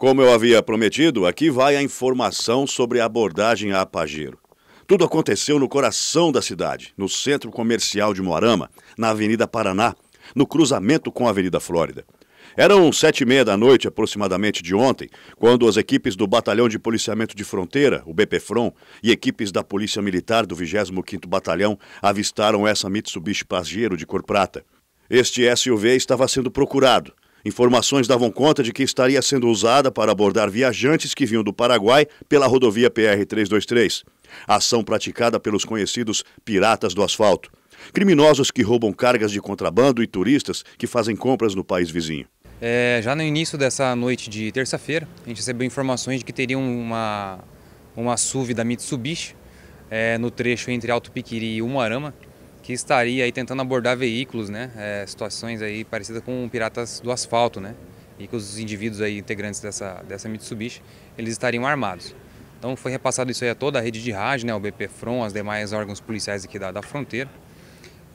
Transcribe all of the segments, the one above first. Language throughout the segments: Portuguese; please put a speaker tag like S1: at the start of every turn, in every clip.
S1: Como eu havia prometido, aqui vai a informação sobre a abordagem a Pajero. Tudo aconteceu no coração da cidade, no centro comercial de Moarama, na Avenida Paraná, no cruzamento com a Avenida Flórida. Eram sete e meia da noite, aproximadamente de ontem, quando as equipes do Batalhão de Policiamento de Fronteira, o BPFRON, e equipes da Polícia Militar do 25º Batalhão avistaram essa Mitsubishi Pajero de cor prata. Este SUV estava sendo procurado Informações davam conta de que estaria sendo usada para abordar viajantes que vinham do Paraguai pela rodovia PR-323, ação praticada pelos conhecidos piratas do asfalto, criminosos que roubam cargas de contrabando e turistas que fazem compras no país vizinho.
S2: É, já no início dessa noite de terça-feira, a gente recebeu informações de que teria uma, uma SUV da Mitsubishi é, no trecho entre Alto Piquiri e Umarama, que estaria aí tentando abordar veículos, né, é, situações aí parecidas com piratas do asfalto, né, e que os indivíduos aí integrantes dessa, dessa Mitsubishi, eles estariam armados. Então foi repassado isso aí a toda a rede de rádio, né, o BP Front, as demais órgãos policiais aqui da, da fronteira.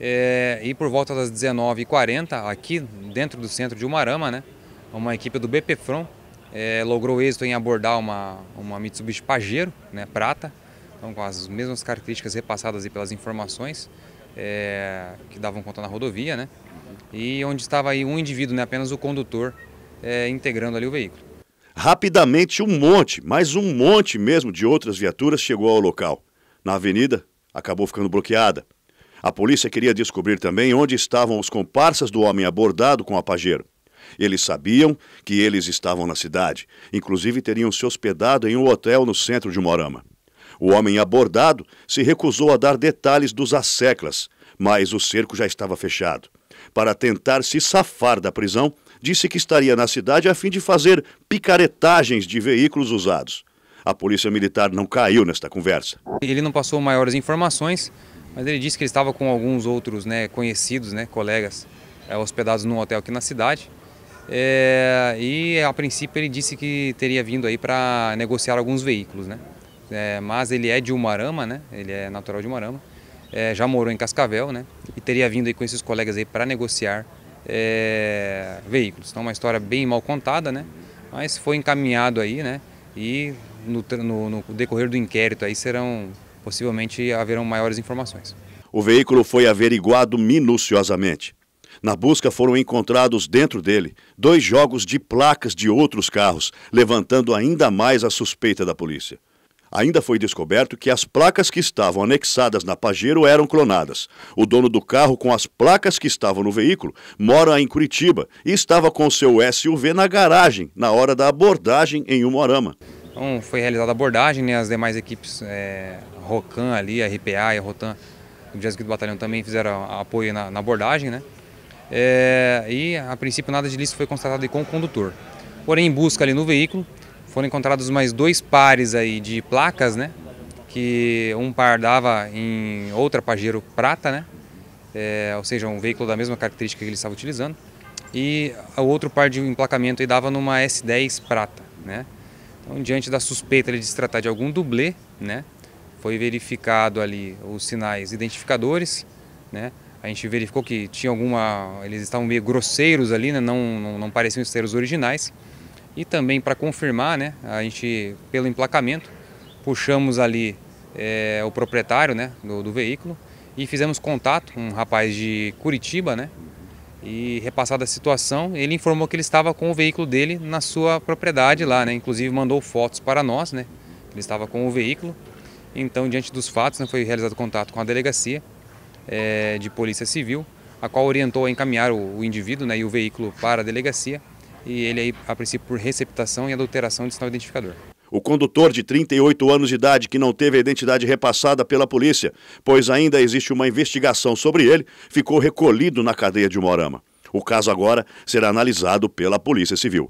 S2: É, e por volta das 19h40, aqui dentro do centro de Umarama, né, uma equipe do BP Front é, logrou êxito em abordar uma, uma Mitsubishi Pajero, né, prata, então, com as mesmas características repassadas aí pelas informações é, que davam conta na rodovia, né? E onde estava aí um indivíduo, né? apenas o condutor, é, integrando ali o veículo.
S1: Rapidamente um monte, mais um monte mesmo de outras viaturas chegou ao local. Na avenida, acabou ficando bloqueada. A polícia queria descobrir também onde estavam os comparsas do homem abordado com a Pajero. Eles sabiam que eles estavam na cidade, inclusive teriam se hospedado em um hotel no centro de Morama. O homem abordado se recusou a dar detalhes dos asseclas, mas o cerco já estava fechado. Para tentar se safar da prisão, disse que estaria na cidade a fim de fazer picaretagens de veículos usados. A polícia militar não caiu nesta conversa.
S2: Ele não passou maiores informações, mas ele disse que ele estava com alguns outros né, conhecidos, né, colegas, é, hospedados num hotel aqui na cidade. É, e a princípio ele disse que teria vindo aí para negociar alguns veículos, né? é, mas ele é de Umarama, né? Ele é natural de Umarama, é, já morou em Cascavel, né? E teria vindo aí com esses colegas aí para negociar é, veículos. Então uma história bem mal contada, né? Mas foi encaminhado aí, né? E no, no, no decorrer do inquérito aí serão possivelmente haverão maiores informações.
S1: O veículo foi averiguado minuciosamente. Na busca foram encontrados dentro dele dois jogos de placas de outros carros, levantando ainda mais a suspeita da polícia. Ainda foi descoberto que as placas que estavam anexadas na Pajero eram clonadas. O dono do carro com as placas que estavam no veículo mora em Curitiba e estava com seu SUV na garagem na hora da abordagem em Umorama.
S2: Então, foi realizada a abordagem, né, as demais equipes, é, Rocan ali, RPA e Rotan, do Batalhão também fizeram apoio na, na abordagem. Né? É, e a princípio nada de ilícito foi constatado com o condutor. Porém, em busca ali no veículo, foram encontrados mais dois pares aí de placas, né? Que um par dava em outra Pajero prata, né? É, ou seja, um veículo da mesma característica que ele estava utilizando. E o outro par de emplacamento aí dava numa S10 prata, né? Então, diante da suspeita de se tratar de algum dublê, né? Foi verificado ali os sinais identificadores, né? A gente verificou que tinha alguma, eles estavam meio grosseiros ali, né? Não, não, não pareciam ser os originais. E também para confirmar, né, a gente, pelo emplacamento, puxamos ali é, o proprietário né, do, do, veículo e fizemos contato com um rapaz de Curitiba, né? E repassada a situação, ele informou que ele estava com o veículo dele na sua propriedade lá, né? Inclusive mandou fotos para nós, né? Ele estava com o veículo. Então, diante dos fatos, né, foi realizado contato com a delegacia é, de Polícia Civil, a qual orientou a encaminhar o, o indivíduo né, e o veículo para a delegacia e ele aí, a princípio, por receptação e adulteração de sinal identificador.
S1: O condutor de 38 anos de idade que não teve a identidade repassada pela polícia, pois ainda existe uma investigação sobre ele, ficou recolhido na cadeia de Morama. O caso agora será analisado pela Polícia Civil.